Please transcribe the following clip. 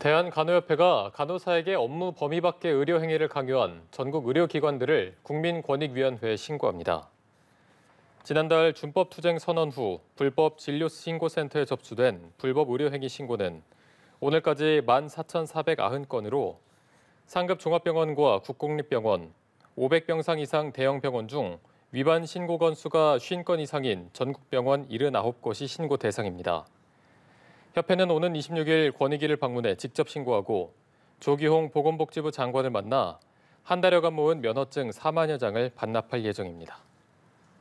대한간호협회가 간호사에게 업무 범위 밖의 의료 행위를 강요한 전국 의료기관들을 국민권익위원회에 신고합니다. 지난달 준법투쟁 선언 후 불법 진료 신고센터에 접수된 불법 의료 행위 신고는 오늘까지 14,490건으로 상급 종합병원과 국공립병원, 500병상 이상 대형병원 중 위반 신고 건수가 50건 이상인 전국병원 79곳이 신고 대상입니다. 협회는 오는 26일 권익위를 방문해 직접 신고하고 조기홍 보건복지부 장관을 만나 한 달여간 모은 면허증 4만여 장을 반납할 예정입니다.